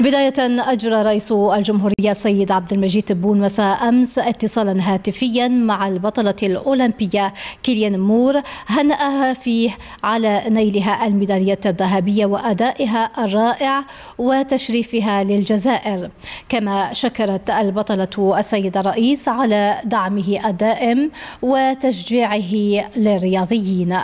بداية أجرى رئيس الجمهورية السيد عبد المجيد تبون مساء أمس اتصالا هاتفيا مع البطلة الأولمبية كيليان مور هنأها فيه على نيلها الميدالية الذهبية وأدائها الرائع وتشريفها للجزائر كما شكرت البطلة السيد الرئيس على دعمه الدائم وتشجيعه للرياضيين